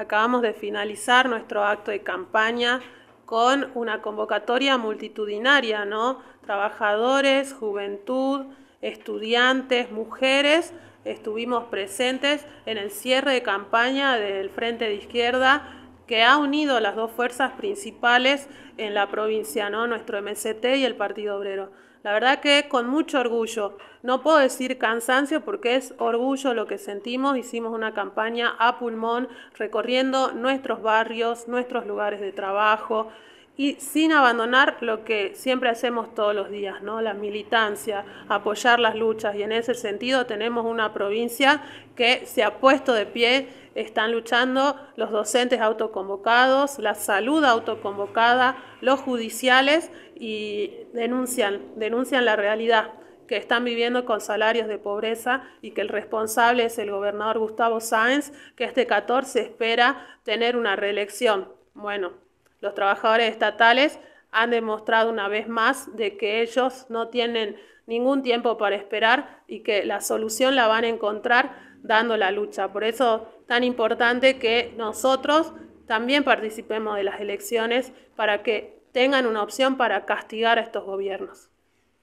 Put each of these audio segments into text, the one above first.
acabamos de finalizar nuestro acto de campaña con una convocatoria multitudinaria, ¿no? Trabajadores, juventud, estudiantes, mujeres, estuvimos presentes en el cierre de campaña del Frente de Izquierda que ha unido las dos fuerzas principales en la provincia, ¿no? nuestro MCT y el Partido Obrero. La verdad que con mucho orgullo, no puedo decir cansancio porque es orgullo lo que sentimos, hicimos una campaña a pulmón recorriendo nuestros barrios, nuestros lugares de trabajo, y sin abandonar lo que siempre hacemos todos los días, ¿no? la militancia, apoyar las luchas. Y en ese sentido tenemos una provincia que se ha puesto de pie, están luchando los docentes autoconvocados, la salud autoconvocada, los judiciales y denuncian, denuncian la realidad que están viviendo con salarios de pobreza y que el responsable es el gobernador Gustavo Sáenz, que este 14 espera tener una reelección. Bueno, los trabajadores estatales han demostrado una vez más de que ellos no tienen ningún tiempo para esperar y que la solución la van a encontrar dando la lucha. Por eso tan importante que nosotros también participemos de las elecciones para que tengan una opción para castigar a estos gobiernos.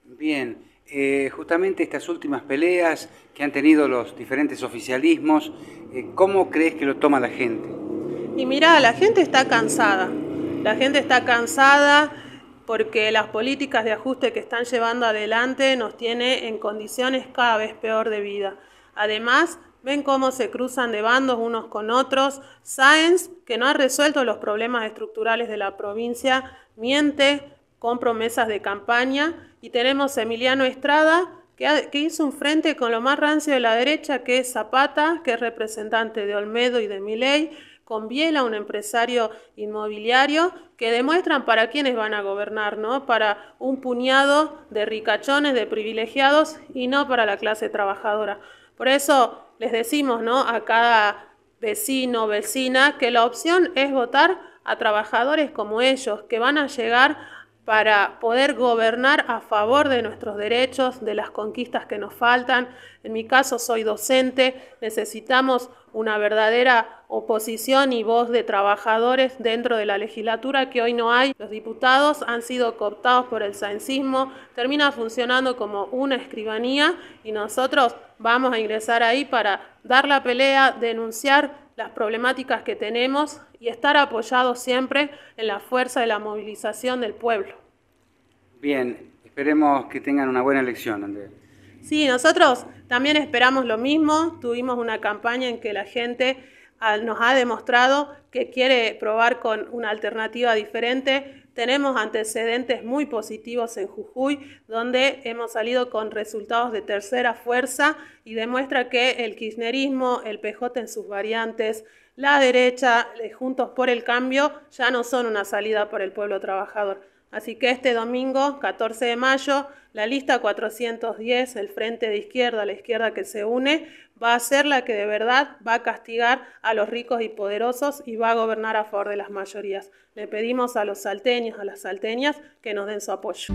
Bien, eh, justamente estas últimas peleas que han tenido los diferentes oficialismos, eh, ¿cómo crees que lo toma la gente? Y mira, la gente está cansada. La gente está cansada porque las políticas de ajuste que están llevando adelante nos tiene en condiciones cada vez peor de vida. Además, ven cómo se cruzan de bandos unos con otros. Sáenz, que no ha resuelto los problemas estructurales de la provincia, miente con promesas de campaña. Y tenemos a Emiliano Estrada, que, hizo un frente con lo más rancio de la derecha, que es Zapata, que es representante de Olmedo y de Miley, con a un empresario inmobiliario, que demuestran para quiénes van a gobernar, ¿no? Para un puñado de ricachones, de privilegiados y no para la clase trabajadora. Por eso les decimos, ¿no? A cada vecino, vecina, que la opción es votar a trabajadores como ellos, que van a llegar para poder gobernar a favor de nuestros derechos, de las conquistas que nos faltan. En mi caso soy docente, necesitamos una verdadera oposición y voz de trabajadores dentro de la legislatura que hoy no hay. Los diputados han sido cooptados por el saenzismo termina funcionando como una escribanía y nosotros vamos a ingresar ahí para dar la pelea, denunciar las problemáticas que tenemos y estar apoyados siempre en la fuerza de la movilización del pueblo. Bien, esperemos que tengan una buena elección, Andrea. Sí, nosotros también esperamos lo mismo. Tuvimos una campaña en que la gente nos ha demostrado que quiere probar con una alternativa diferente. Tenemos antecedentes muy positivos en Jujuy, donde hemos salido con resultados de tercera fuerza y demuestra que el kirchnerismo, el PJ en sus variantes, la derecha, eh, Juntos por el Cambio, ya no son una salida por el pueblo trabajador. Así que este domingo, 14 de mayo, la lista 410, el frente de izquierda, la izquierda que se une, va a ser la que de verdad va a castigar a los ricos y poderosos y va a gobernar a favor de las mayorías. Le pedimos a los salteños, a las salteñas, que nos den su apoyo.